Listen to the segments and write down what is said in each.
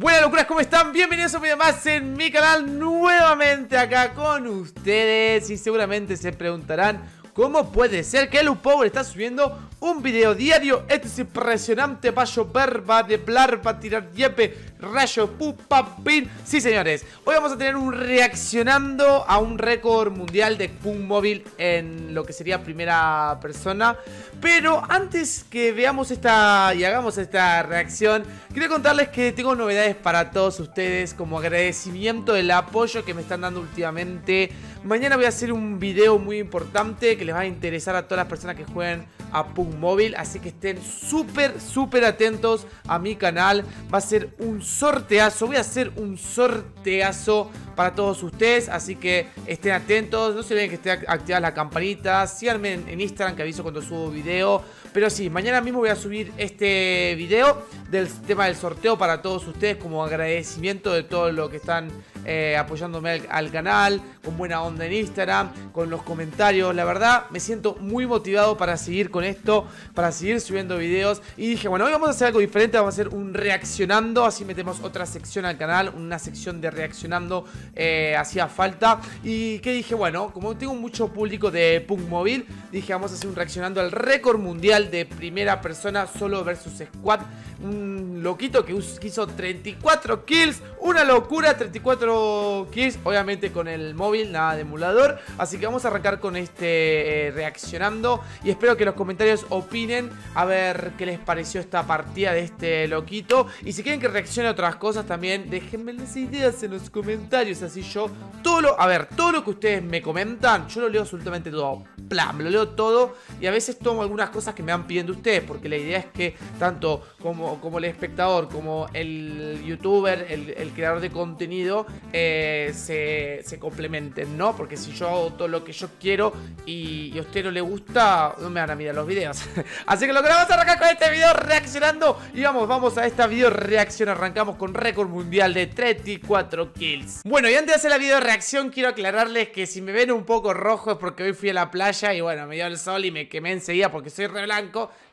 Buenas locuras, ¿cómo están? Bienvenidos a un video más en mi canal nuevamente acá con ustedes Y seguramente se preguntarán ¿Cómo puede ser que Lu Power está subiendo un video diario? Este es impresionante, payo verba, de plarpa, tirar diepe, rayo, pupa, pin. Sí, señores, hoy vamos a tener un reaccionando a un récord mundial de Pum Móvil en lo que sería primera persona. Pero antes que veamos esta y hagamos esta reacción, Quiero contarles que tengo novedades para todos ustedes como agradecimiento del apoyo que me están dando últimamente. Mañana voy a hacer un video muy importante que les va a interesar a todas las personas que jueguen a Pug Móvil. Así que estén súper, súper atentos a mi canal. Va a ser un sorteazo. Voy a hacer un sorteazo para todos ustedes. Así que estén atentos. No se olviden que esté activadas la campanita. Síganme en Instagram que aviso cuando subo video. Pero sí, mañana mismo voy a subir este video del tema del sorteo para todos ustedes como agradecimiento de todo lo que están eh, apoyándome al, canal, con buena onda en Instagram, con los comentarios. La verdad, me siento muy motivado para seguir con esto, para seguir subiendo videos. Y dije, bueno, hoy vamos a hacer algo diferente, vamos a hacer un reaccionando, así metemos otra sección al canal, una sección de reaccionando eh, hacía falta. Y que dije, bueno, como tengo mucho público de Punk Móvil, dije, vamos a hacer un reaccionando al récord mundial de primera persona solo versus squad. Un loquito que hizo 34 kills, una locura, 34 kills, obviamente con el móvil, nada de emulador. Así que vamos a arrancar con este eh, reaccionando y espero que los comentarios opinen a ver qué les pareció esta partida de este loquito. Y si quieren que reaccione a otras cosas también, déjenme las ideas en los comentarios, así yo todo lo, a ver, todo lo que ustedes me comentan, yo lo leo absolutamente todo, plan, lo leo todo y a veces tomo algunas cosas que me me van pidiendo ustedes, porque la idea es que tanto como, como el espectador, como el youtuber, el, creador de contenido, eh, se, complementen, ¿no? Porque si yo hago todo lo que yo quiero y, a usted no le gusta, no me van a mirar los videos. Así que lo que vamos a arrancar con este video reaccionando y vamos, vamos a esta video reacción. Arrancamos con récord mundial de 34 kills. Bueno, y antes de hacer la video reacción quiero aclararles que si me ven un poco rojo es porque hoy fui a la playa y bueno, me dio el sol y me quemé enseguida porque soy re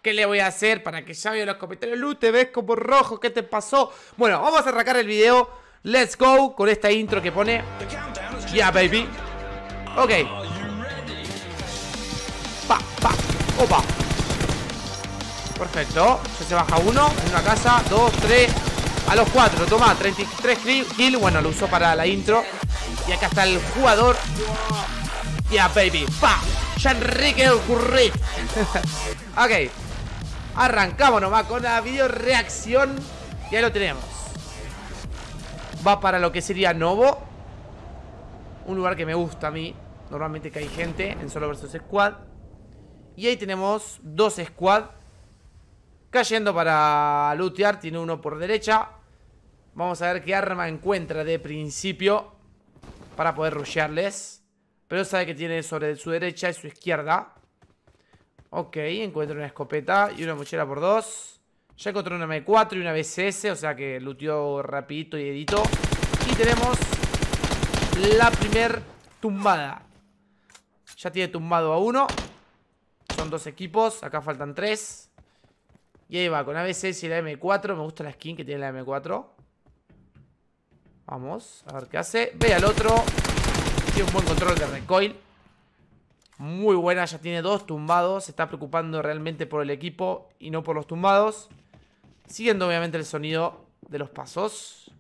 ¿Qué le voy a hacer para que ya vea los comentarios? Lu, te ves como rojo, ¿qué te pasó? Bueno, vamos a arrancar el video. Let's go con esta intro que pone. Yeah, baby. Ok. Pa, pa, opa. Perfecto. se baja uno. En una casa. Dos, tres. A los cuatro. Toma, 33 kill. Bueno, lo usó para la intro. Y acá está el jugador. Yeah, baby. Pa. Enrique el Curry. Ok, arrancamos nomás con la video reacción. Y lo tenemos. Va para lo que sería Novo. Un lugar que me gusta a mí. Normalmente que hay gente en solo versus squad. Y ahí tenemos dos squad. Cayendo para lootear. Tiene uno por derecha. Vamos a ver qué arma encuentra de principio. Para poder rushearles. Pero sabe que tiene sobre su derecha y su izquierda. Ok, encuentro una escopeta y una mochila por dos. Ya encontré una M4 y una BCS, o sea que luteó rapidito y edito. Y tenemos la primer tumbada. Ya tiene tumbado a uno. Son dos equipos, acá faltan tres. Y ahí va, con ABCS y la M4. Me gusta la skin que tiene la M4. Vamos, a ver qué hace. Ve al otro. Tiene un buen control de recoil muy buena, ya tiene dos tumbados, se está preocupando realmente por el equipo y no por los tumbados. Siguiendo obviamente el sonido de los pasos.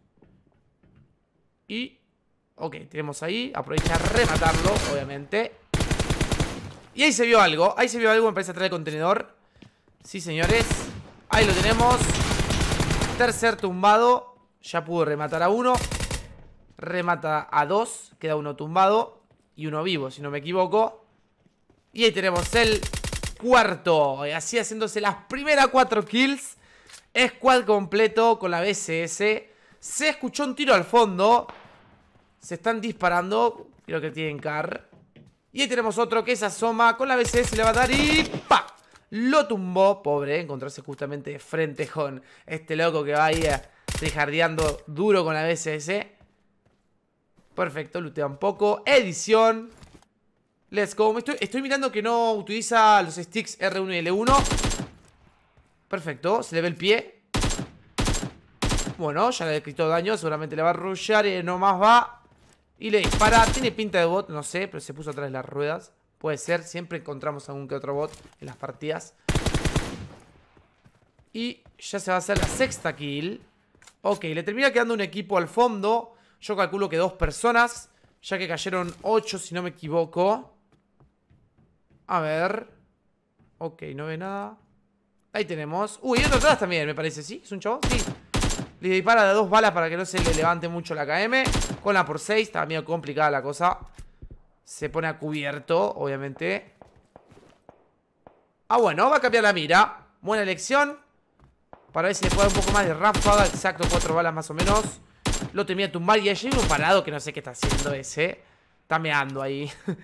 Y, ok, tenemos ahí, aprovecha rematarlo, obviamente. Y ahí se vio algo, ahí se vio algo, me parece atrás del contenedor. Sí, señores, ahí lo tenemos. Tercer tumbado, ya pudo rematar a uno. Remata a dos, queda uno tumbado y uno vivo, si no me equivoco. Y ahí tenemos el cuarto. Así haciéndose las primeras cuatro kills. Squad completo con la BCS. Se escuchó un tiro al fondo. Se están disparando. Creo que tienen car. Y ahí tenemos otro que se asoma con la BCS. Le va a dar y ¡pa! Lo tumbó, pobre, encontrarse justamente frente con este loco que va ahí eh, trijardeando duro con la BCS. Perfecto, lutea un poco. Edición. Let's go. Estoy, estoy mirando que no utiliza los sticks R1 y L1. Perfecto, se le ve el pie. Bueno, ya le descrito daño, seguramente le va a rushar y eh, más va. Y le dispara. Tiene pinta de bot, no sé, pero se puso atrás de las ruedas. Puede ser, siempre encontramos algún que otro bot en las partidas. Y ya se va a hacer la sexta kill. Ok, le termina quedando un equipo al fondo. Yo calculo que dos personas, ya que cayeron ocho si no me equivoco. A ver. Ok, no ve nada. Ahí tenemos. Uy, Y otro atrás también, me parece. ¿Sí? ¿Es un chavo? Sí. Le dispara de dos balas para que no se le levante mucho la KM. Con la por seis, Está medio complicada la cosa. Se pone a cubierto, obviamente. Ah, bueno, va a cambiar la mira. Buena elección. Para ver si le puede dar un poco más de ráfaga. Exacto, cuatro balas más o menos. Lo tenía tumbar y allí hay un parado que no sé qué está haciendo ese. Está meando ahí.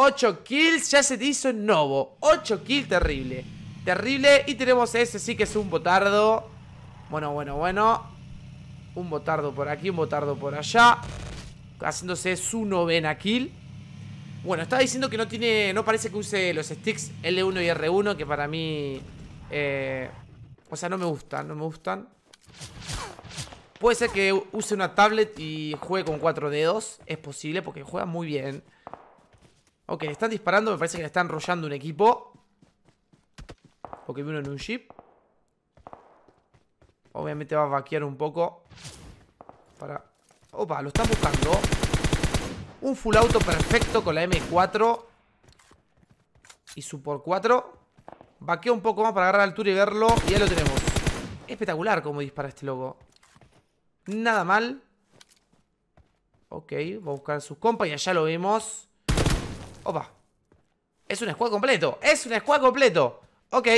8 kills, ya se hizo en Novo. 8 kills, terrible. Terrible. Y tenemos ese sí que es un botardo. Bueno, bueno, bueno. Un botardo por aquí, un botardo por allá. Haciéndose su novena kill. Bueno, estaba diciendo que no tiene. No parece que use los sticks L1 y R1, que para mí. Eh, o sea, no me gustan, no me gustan. Puede ser que use una tablet y juegue con cuatro dedos. Es posible porque juega muy bien. Ok, están disparando. Me parece que le están enrollando un equipo. Porque vino en un ship. Obviamente va a vaquear un poco. Para... Opa, lo están buscando. Un full auto perfecto con la M4. Y su por 4. Vaquea un poco más para agarrar altura y verlo. Y ya lo tenemos. Espectacular cómo dispara este loco. Nada mal. Ok, va a buscar a sus compas Ya lo vemos. Opa. Es un squad completo. Es un squad completo. Ok.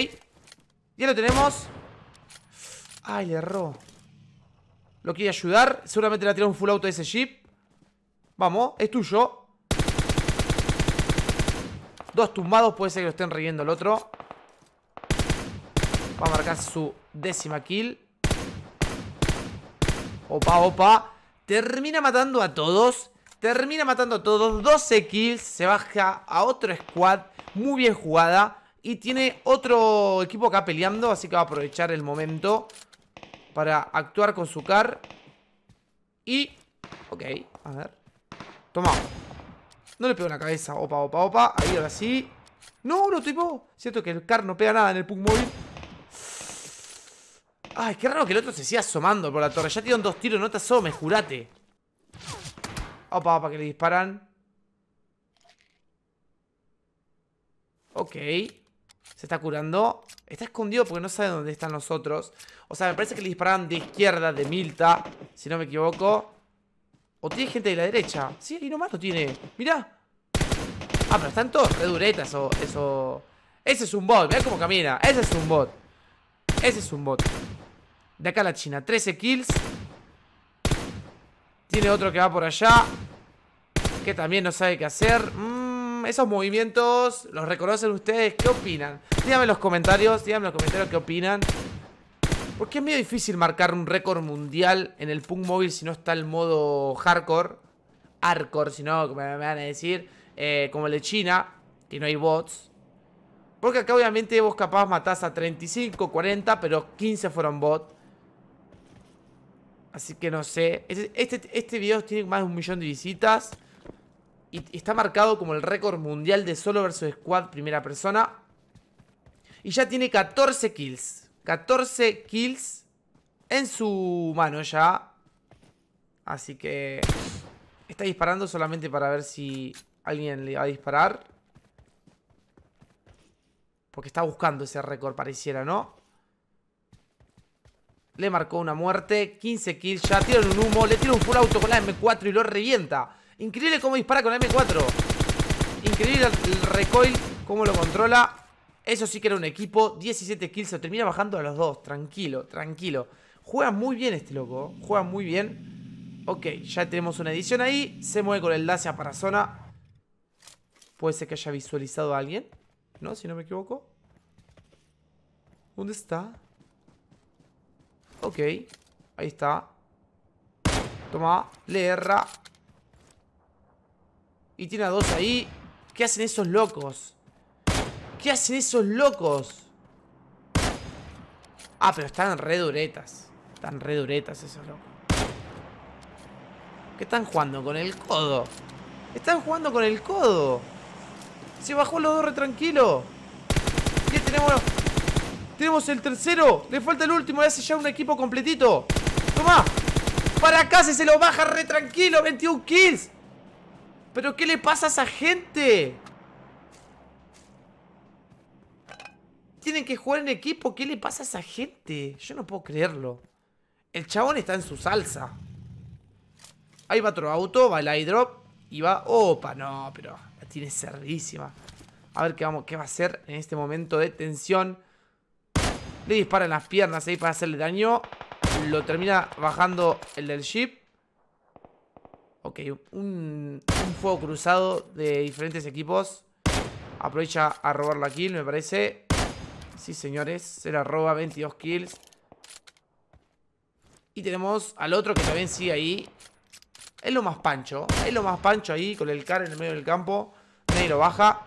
Ya lo tenemos. Ay, le erró. Lo quiere ayudar. Seguramente le ha tirado un full auto a ese jeep. Vamos, es tuyo. Dos tumbados. Puede ser que lo estén riendo el otro. Va a marcar su décima kill. Opa, opa. Termina matando a todos. Termina matando a todos, 12 kills, se baja a otro squad, muy bien jugada. Y tiene otro equipo acá peleando, así que va a aprovechar el momento para actuar con su car. Y... Ok, a ver. Toma. No le pego en la cabeza. Opa, opa, opa. Ahí, ahora sí. No, no, tipo. Siento que el car no pega nada en el punk móvil. Ay, qué raro que el otro se siga asomando por la torre. Ya tiró dos tiros, no te asomes, jurate. Opa, opa, que le disparan. Ok. Se está curando. Está escondido porque no sabe dónde están los otros. O sea, me parece que le disparan de izquierda, de Milta, si no me equivoco. O tiene gente de la derecha. Sí, ahí nomás lo tiene. Mira, Ah, pero están todos de dureta eso, eso. Ese es un bot. Mirá cómo camina. Ese es un bot. Ese es un bot. De acá a la China. 13 kills. Tiene otro que va por allá. Que también no sabe qué hacer. Mm, esos movimientos, ¿los reconocen ustedes? ¿Qué opinan? Díganme en los comentarios, díganme en los comentarios qué opinan. Porque es medio difícil marcar un récord mundial en el Punk móvil si no está el modo hardcore. Hardcore, si no, me, van a decir. Eh, como el de China, que no hay bots. Porque acá obviamente vos capaz matás a 35, 40, pero 15 fueron bots. Así que no sé. Este, este, este, video tiene más de un millón de visitas. Y, y está marcado como el récord mundial de solo versus squad primera persona. Y ya tiene 14 kills. 14 kills en su mano ya. Así que... Está disparando solamente para ver si alguien le va a disparar. Porque está buscando ese récord, pareciera, ¿no? Le marcó una muerte. 15 kills ya. Tiran un humo. Le tira un full auto con la M4 y lo revienta. Increíble cómo dispara con la M4. Increíble el recoil. Cómo lo controla. Eso sí que era un equipo. 17 kills. Se termina bajando a los dos. Tranquilo, tranquilo. Juega muy bien este loco. Juega muy bien. Ok, ya tenemos una edición ahí. Se mueve con el Dacia para zona. Puede ser que haya visualizado a alguien. ¿No? Si no me equivoco. ¿Dónde está? Ok, ahí está. Toma, le erra. Y tiene a dos ahí. ¿Qué hacen esos locos? ¿Qué hacen esos locos? Ah, pero están re duretas. Están re duretas esos locos. ¿Qué están jugando? Con el codo. Están jugando con el codo. Se bajó los dos re tranquilo. ¿Qué tenemos tenemos el tercero. Le falta el último. ¡Ya hace ya un equipo completito. Toma. Para acá se se lo baja re tranquilo. 21 kills. ¿Pero qué le pasa a esa gente? Tienen que jugar en equipo. ¿Qué le pasa a esa gente? Yo no puedo creerlo. El chabón está en su salsa. Ahí va otro auto. Va el airdrop. Y va... Opa, no, pero la tiene cerdísima A ver qué, vamos, qué va a hacer en este momento de tensión. Le dispara en las piernas ahí para hacerle daño. Lo termina bajando el del ship. Ok, un, fuego cruzado de diferentes equipos. Aprovecha a robar la kill, me parece. Sí, señores, se la roba 22 kills. Y tenemos al otro que también sigue ahí. Es lo más pancho. Es lo más pancho ahí con el car en el medio del campo. Nadie lo baja.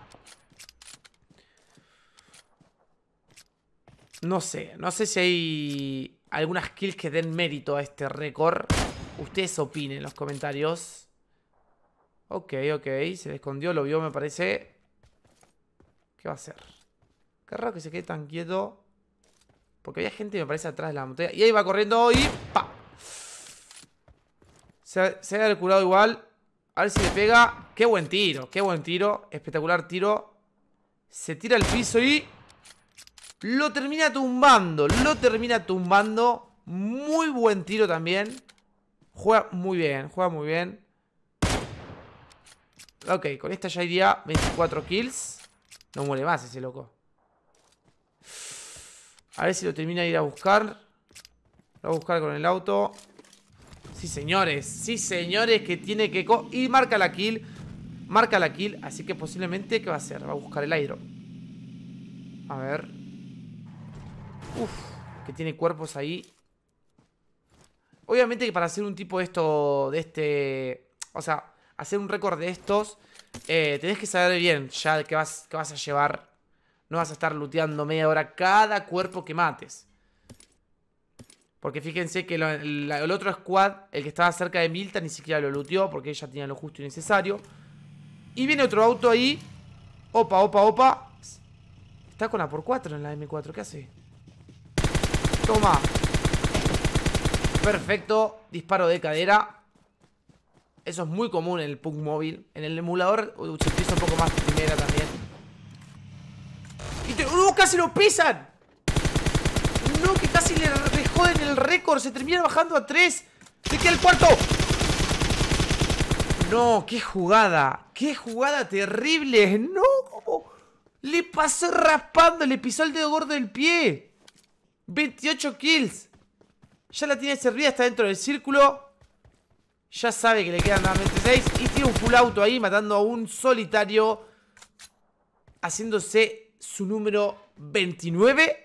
No sé, no sé si hay algunas kills que den mérito a este récord. Ustedes opinen en los comentarios. Ok, ok, se le escondió, lo vio me parece. ¿Qué va a hacer? Qué raro que se quede tan quieto. Porque había gente, me parece, atrás de la montaña. Y ahí va corriendo y... ¡Pa! Se, se ha curado igual. A ver si le pega. ¡Qué buen tiro! ¡Qué buen tiro! Espectacular tiro. Se tira al piso y... Lo termina tumbando, lo termina tumbando. Muy buen tiro también. Juega muy bien, juega muy bien. Ok, con esta ya iría 24 kills. No muere más ese loco. A ver si lo termina de ir a buscar. Lo va a buscar con el auto. Sí, señores. Sí, señores, que tiene que... Y marca la kill. Marca la kill. Así que posiblemente, ¿qué va a hacer? Va a buscar el airo. A ver. Uf, que tiene cuerpos ahí. Obviamente que para hacer un tipo de esto, de este... O sea, hacer un récord de estos, eh, tenés que saber bien ya que qué vas, vas a llevar. No vas a estar looteando media hora cada cuerpo que mates. Porque fíjense que el otro squad, el que estaba cerca de Milta, ni siquiera lo looteó porque ella tenía lo justo y necesario. Y viene otro auto ahí. Opa, opa, opa. Está con la por 4 en la M4. ¿Qué hace? Toma Perfecto Disparo de cadera Eso es muy común en el Pug móvil En el emulador pisa un poco más de primera también ¡Y te... ¡Uh! ¡Casi lo pisan! ¡No! Que casi le, le joden el récord Se termina bajando a tres! ¡Se queda el cuarto! No, qué jugada Qué jugada terrible No, Le pasó raspando, le pisó el dedo gordo del pie 28 kills. Ya la tiene servida, está dentro del círculo. Ya sabe que le quedan 26 Y tiene un full auto ahí, matando a un solitario. Haciéndose su número 29.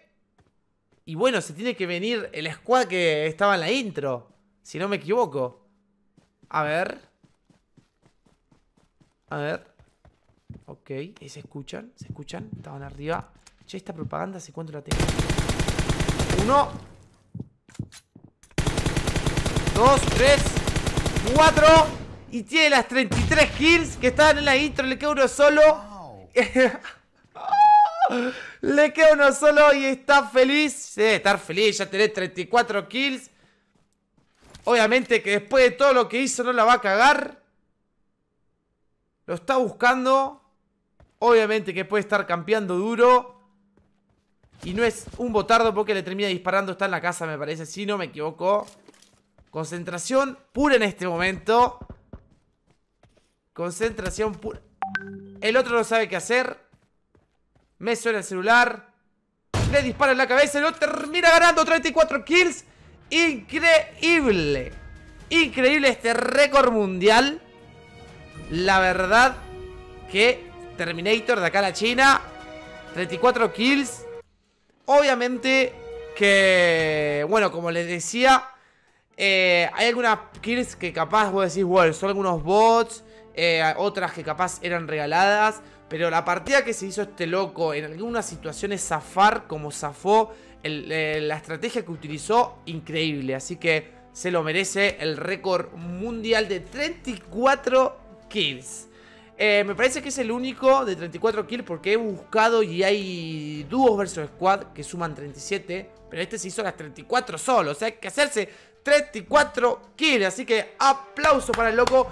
Y bueno, se tiene que venir el squad que estaba en la intro. Si no me equivoco. A ver. A ver. Ok, se escuchan, se escuchan. Estaban arriba. ya esta propaganda, ¿hace cuánto la tengo? Uno. Dos, tres, cuatro. Y tiene las 33 kills que estaban en la intro. Le queda uno solo. le queda uno solo y está feliz. sí estar feliz. Ya tenés 34 kills. Obviamente que después de todo lo que hizo no la va a cagar. Lo está buscando. Obviamente que puede estar campeando duro. Y no es un botardo porque le termina disparando. Está en la casa, me parece. Si no me equivoco. Concentración pura en este momento. Concentración pura. El otro no sabe qué hacer. Me suena el celular. Le dispara en la cabeza y lo termina ganando. 34 kills. Increíble. Increíble este récord mundial. La verdad que Terminator de acá a la China. 34 kills. Obviamente que, bueno, como les decía, eh, hay algunas kills que capaz vos decís, bueno, son algunos bots, eh, otras que capaz eran regaladas, pero la partida que se hizo este loco en algunas situaciones zafar como zafó, eh, la estrategia que utilizó, increíble, así que se lo merece el récord mundial de 34 kills. Eh, me parece que es el único de 34 kills porque he buscado y hay dúos versus squad que suman 37. Pero este se hizo las 34 solo. O sea, hay que hacerse 34 kills. Así que aplauso para el loco.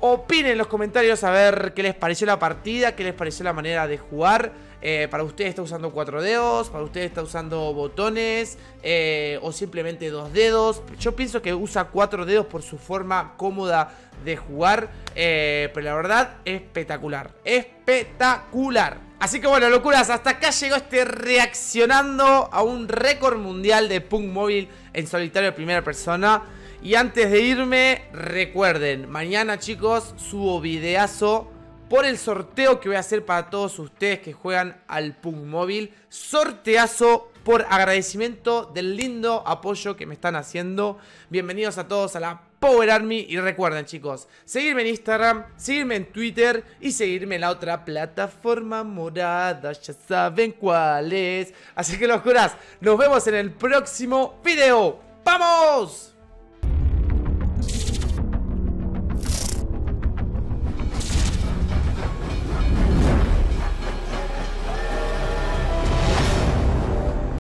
Opinen en los comentarios a ver qué les pareció la partida, qué les pareció la manera de jugar. Eh, para usted está usando cuatro dedos, para usted está usando botones eh, o simplemente dos dedos. Yo pienso que usa cuatro dedos por su forma cómoda de jugar, eh, pero la verdad espectacular, espectacular. Así que bueno, locuras, hasta acá llegó este reaccionando a un récord mundial de Punk Móvil en solitario de primera persona. Y antes de irme, recuerden, mañana chicos subo videazo por el sorteo que voy a hacer para todos ustedes que juegan al Punk Móvil. Sorteazo por agradecimiento del lindo apoyo que me están haciendo. Bienvenidos a todos a la Power Army y recuerden chicos, seguirme en Instagram, seguirme en Twitter y seguirme en la otra plataforma morada, ya saben cuál es. Así que los curas, nos vemos en el próximo video. ¡Vamos!